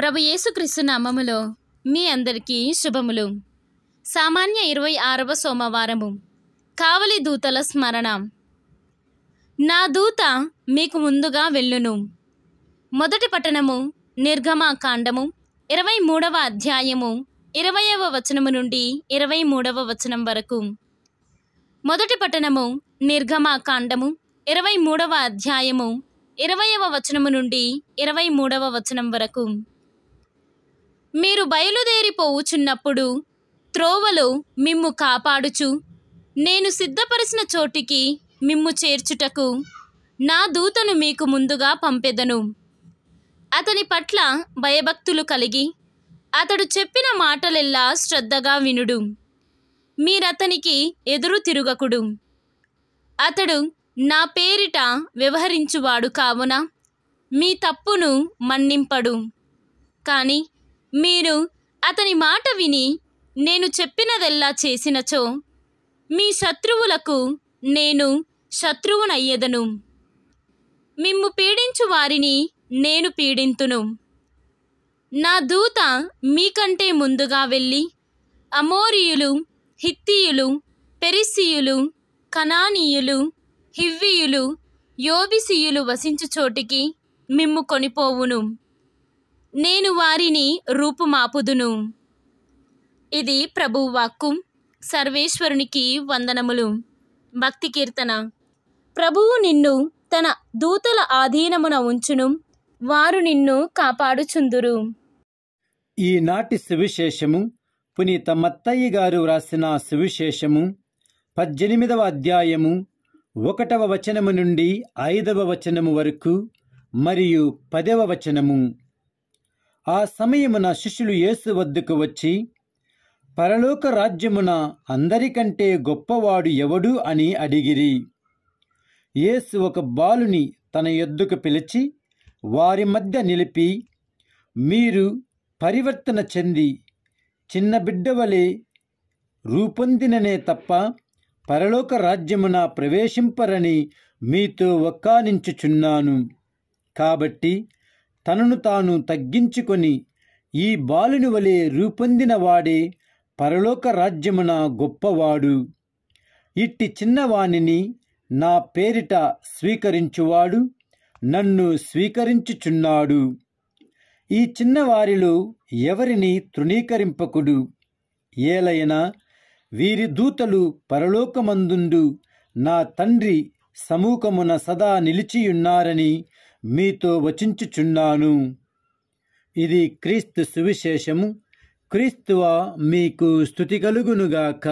ప్రభు యేసుక్రీస్తు నామములో మీ అందరికీ శుభములు సామాన్య ఇరవై ఆరవ సోమవారము కావలి దూతల స్మరణ నా దూత మీకు ముందుగా వెళ్ళును మొదటి పట్టణము నిర్గమాకాండము ఇరవై మూడవ అధ్యాయము ఇరవైవ వచనము నుండి ఇరవై మూడవ వచనం వరకు మొదటి పట్టణము నిర్గమాకాండము ఇరవై మూడవ అధ్యాయము ఇరవైవ వచనము నుండి ఇరవై మూడవ వచనం వరకు మీరు బయలుదేరిపోవుచున్నప్పుడు త్రోవలు మిమ్ము కాపాడుచు నేను సిద్ధపరిచిన చోటికి మిమ్ము చేర్చుటకు నా దూతను మీకు ముందుగా పంపెదను అతని పట్ల భయభక్తులు కలిగి అతడు చెప్పిన మాటలెల్లా శ్రద్ధగా వినుడు మీరతనికి ఎదురు తిరుగకుడు అతడు నా పేరిట వ్యవహరించువాడు కావున మీ తప్పును మన్నింపడు కానీ మీరు అతని మాట విని నేను చెప్పినదెల్లా చేసినచో మీ శత్రువులకు నేను శత్రువునయ్యెదను మిమ్ము పీడించు వారిని నేను పీడింతును నా దూత మీకంటే ముందుగా వెళ్ళి అమోరియులు హిత్తియులు పెరిసియులు కనానీయులు హివ్వియులు యోబిసియులు వసించు చోటికి మిమ్ము కొనిపోవును నేను వారిని రూపుమాపుదును ఇది ప్రభు వాక్కు సర్వేశ్వరునికి వందనములు భక్తి కీర్తన ప్రభువు నిన్ను తన దూతల ఆధీనమున ఉంచును వారు నిన్ను కాపాడుచుందురు ఈనాటి సువిశేషము పునీత మత్తయ్య గారు వ్రాసిన సువిశేషము పద్దెనిమిదవ అధ్యాయము ఒకటవ వచనము నుండి ఐదవ వచనము వరకు మరియు పదవ వచనము ఆ సమయమున శిష్యులు యేసు వద్దకు వచ్చి పరలోక రాజ్యమున అందరికంటే గొప్పవాడు ఎవడు అని అడిగిరి యేసు ఒక బాలుని తన ఎద్దుకు పిలిచి వారి మధ్య నిలిపి మీరు పరివర్తన చెంది చిన్న బిడ్డవలే రూపొందిననే తప్ప పరలోక రాజ్యమున ప్రవేశింపరని మీతో ఒక్కానించుచున్నాను కాబట్టి తనను తాను తగ్గించుకొని ఈ బాలుని వలె రూపొందినవాడే పరలోక రాజ్యమున గొప్పవాడు ఇట్టి చిన్నవాణిని నా పేరిట స్వీకరించువాడు నన్ను స్వీకరించుచున్నాడు ఈ చిన్నవారిలో ఎవరిని తృణీకరింపకుడు ఏలైనా వీరి దూతలు పరలోకమందుండు నా తండ్రి సమూకమున సదా నిలిచియున్నారని మీతో వచించుచున్నాను ఇది క్రీస్తు సువిశేషము క్రీస్తువ మీకు స్థుతి కలుగునుగాక